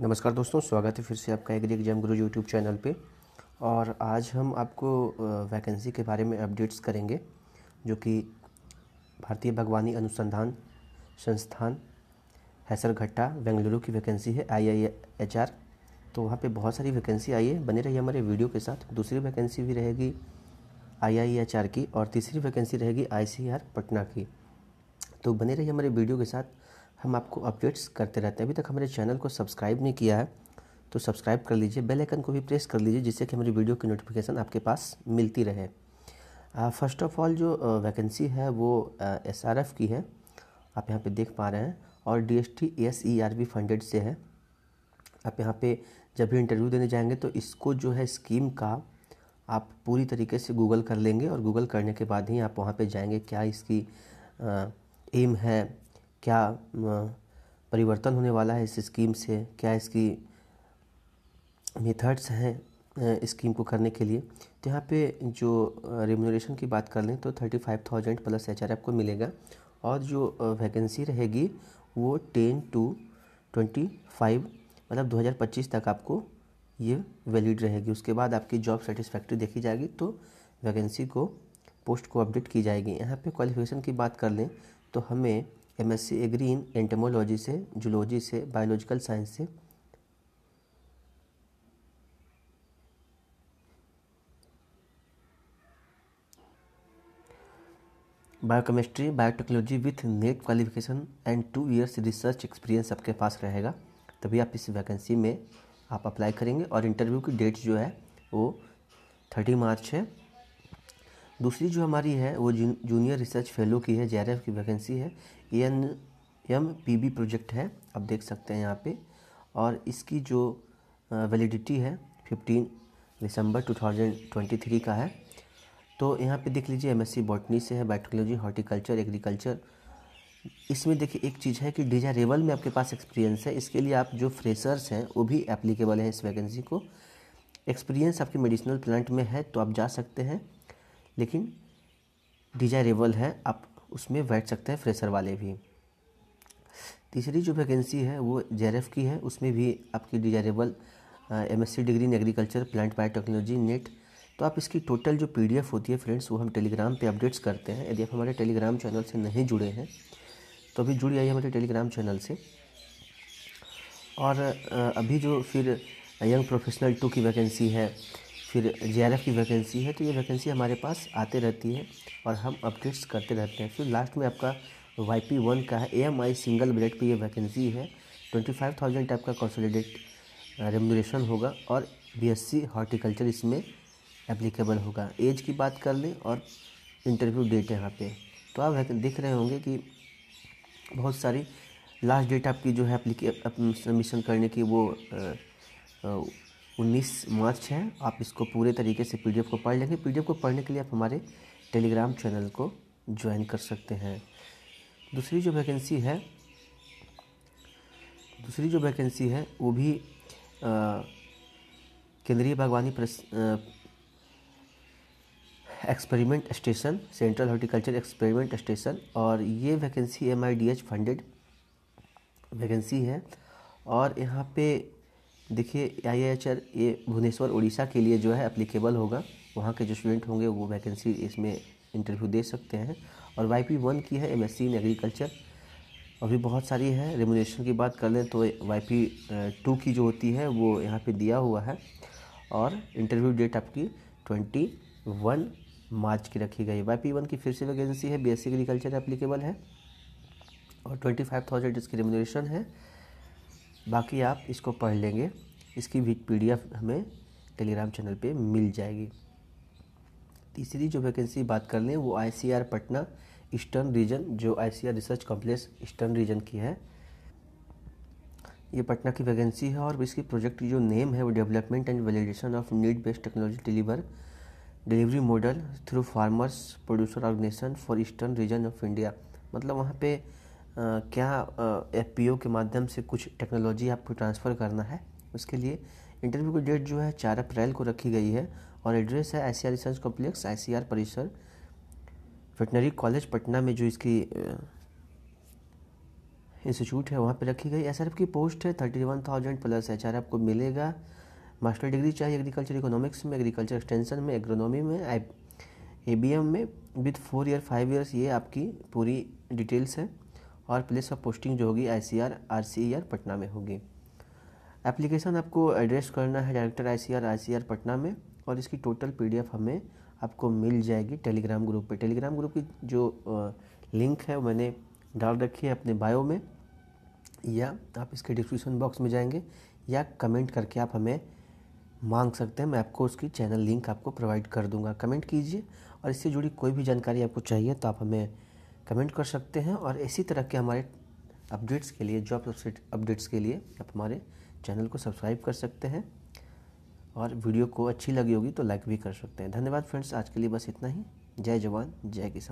नमस्कार दोस्तों स्वागत है फिर से आपका agri exam Guru YouTube channel पे और आज हम आपको वैकेंसी के बारे में अपडेट्स करेंगे जो कि भारतीय बागवानी अनुसंधान संस्थान हैसरघट्टा बेंगलुरु की वैकेंसी है आई आई एच आर तो वहाँ पे बहुत सारी वैकेंसी आई है बने रहिए हमारे वीडियो के साथ दूसरी वैकेंसी भी रहेगी आई आई एच आर की और तीसरी वैकेंसी रहेगी आई सी आर पटना की तो बने रहिए हमारे वीडियो के साथ हम आपको अपडेट्स करते रहते हैं अभी तक हमारे चैनल को सब्सक्राइब नहीं किया है तो सब्सक्राइब कर लीजिए बेल आइकन को भी प्रेस कर लीजिए जिससे कि हमारी वीडियो की नोटिफिकेशन आपके पास मिलती रहे फर्स्ट ऑफ ऑल जो वैकेंसी है वो एस की है आप यहाँ पे देख पा रहे हैं और D S T S E R B funded से है आप यहाँ पे जब भी इंटरव्यू देने जाएंगे तो इसको जो है स्कीम का आप पूरी तरीके से गूगल कर लेंगे और गूगल करने के बाद ही आप वहाँ पे जाएंगे क्या इसकी एम है क्या परिवर्तन होने वाला है इस स्कीम से क्या इसकी मेथड्स हैं स्कीम को करने के लिए तो यहाँ पे जो रेम्यूनरेशन की बात कर लें तो thirty five thousand plus H आपको मिलेगा और जो वैकेंसी रहेगी वो टेन टू ट्वेंटी फाइव मतलब दो हज़ार पच्चीस तक आपको ये वैलिड रहेगी उसके बाद आपकी जॉब सेटिस्फैक्ट्री देखी जाएगी तो वैकेंसी को पोस्ट को अपडेट की जाएगी यहाँ पे क्वालिफिकेशन की बात कर लें तो हमें M S C agri in entomology से जूलॉजी से बायोलॉजिकल साइंस से biochemistry biotechnology with NET qualification and two years research experience आपके पास रहेगा तभी आप इस वैकेंसी में आप अप्लाई करेंगे और इंटरव्यू की डेट जो है वो थर्टी मार्च है दूसरी जो हमारी है वो जू, जूनियर रिसर्च फेलो की है जे की वैकेंसी है A N M P B project है आप देख सकते हैं यहाँ पे और इसकी जो वैलिडिटी है 15 दिसंबर 2023 का है तो यहाँ पे देख लीजिए एमएससी बॉटनी से है बायोटेक्नोलॉजी हॉर्टिकल्चर एग्रीकल्चर इसमें देखिए एक चीज़ है कि डिजायरेबल में आपके पास एक्सपीरियंस है इसके लिए आप जो फ्रेशर्स हैं वो भी एप्लीकेबल हैं इस वैकेंसी को एक्सपीरियंस आपके मेडिसिनल प्लांट में है तो आप जा सकते हैं लेकिन डिजायरेबल है आप उसमें बैठ सकते हैं फ्रेशर वाले भी तीसरी जो वैकेंसी है वो जे की है उसमें भी आपकी desirable S degree in agriculture plant biotechnology NET तो आप इसकी टोटल जो पी होती है फ्रेंड्स वो हम टेलीग्राम पे अपडेट्स करते हैं यदि आप हमारे टेलीग्राम चैनल से नहीं जुड़े हैं तो अभी जुड़ जाइए हमारे टेलीग्राम चैनल से और अभी जो फिर यंग प्रोफेशनल टू की वैकेंसी है फिर जे की वैकेंसी है तो ये वैकेंसी हमारे पास आते रहती है और हम अपडेट्स करते रहते हैं फिर लास्ट में आपका वाई पी वन का है A M I single bread पे ये वैकेंसी है ट्वेंटी फाइव थाउजेंड टाइप का कंसोलिडेट रेमोरेशन uh, होगा और बी एस सी हॉर्टिकल्चर इसमें एप्लीकेबल होगा एज की बात कर लें और इंटरव्यू डेट यहाँ पे तो आप देख रहे होंगे कि बहुत सारी लास्ट डेट आपकी जो है सबमिशन करने की वो आ, uh, आ, uh, 19 मार्च है आप इसको पूरे तरीके से पीडीएफ को पढ़ लेंगे पीडीएफ को पढ़ने के लिए आप हमारे टेलीग्राम चैनल को ज्वाइन कर सकते हैं दूसरी जो वैकेंसी है दूसरी जो वैकेंसी है वो भी केंद्रीय बागवानी experiment station central horticulture experiment station और ये वैकेंसी एम फंडेड वैकेंसी है और यहाँ पे देखिए आई एच आर ये भुवनेश्वर उड़ीसा के लिए जो है अप्लीकेबल होगा वहाँ के जो स्टूडेंट होंगे वो वैकेंसी इसमें इंटरव्यू दे सकते हैं और वाई पी वन की है M S C in agriculture अभी बहुत सारी है रेमोनेशन की बात कर लें तो वाई पी टू की जो होती है वो यहाँ पे दिया हुआ है और इंटरव्यू डेट आपकी ट्वेंटी वन मार्च की रखी गई वाई पी वन की फिर से वैकेंसी है B S C agriculture applicable है और ट्वेंटी फाइव थाउजेंड इसकी रेमोनेशन है बाकी आप इसको पढ़ लेंगे इसकी भी पी हमें टेलीग्राम चैनल पे मिल जाएगी तीसरी जो वैकेंसी बात कर लें वो आई पटना ईस्टर्न रीजन जो I research complex eastern region की है ये पटना की वैकेंसी है और इसकी प्रोजेक्ट की जो नेम है वो development and validation of need based technology deliver delivery model through farmers producer organisation for eastern region of India मतलब वहाँ पे क्या एफ के माध्यम से कुछ टेक्नोलॉजी आपको ट्रांसफ़र करना है उसके लिए इंटरव्यू की डेट जो है चार अप्रैल को रखी गई है और एड्रेस है I C R research complex I C R परिसर वेटनरी कॉलेज पटना में जो इसकी इंस्टीट्यूट है वहाँ पे रखी गई एस की पोस्ट है thirty one thousand plus H R आपको मिलेगा मास्टर डिग्री चाहिए एग्रीकल्चर इकोनॉमिक्स में एग्रीकल्चर एक्सटेंशन में एग्रोनॉमी में आई ए बी एम में with four year five years ये आपकी पूरी डिटेल्स है और प्लेस ऑफ पोस्टिंग जो होगी I C R R C R Patna में होगी एप्लीकेशन आपको एड्रेस करना है director I C R I C R Patna में और इसकी टोटल पी डी एफ हमें आपको मिल जाएगी टेलीग्राम ग्रुप पे टेलीग्राम ग्रुप की जो लिंक है मैंने डाल रखी है अपने बायो में या आप इसके डिस्क्रिप्शन बॉक्स में जाएंगे या कमेंट करके आप हमें मांग सकते हैं मैं आपको उसकी चैनल लिंक आपको प्रोवाइड कर दूंगा कमेंट कीजिए और इससे जुड़ी कोई भी जानकारी आपको चाहिए तो आप हमें कमेंट कर सकते हैं और इसी तरह के हमारे अपडेट्स के लिए जॉब अपडेट्स के लिए आप हमारे चैनल को सब्सक्राइब कर सकते हैं और वीडियो को अच्छी लगी होगी तो लाइक भी कर सकते हैं धन्यवाद फ्रेंड्स आज के लिए बस इतना ही जय जवान जय किसान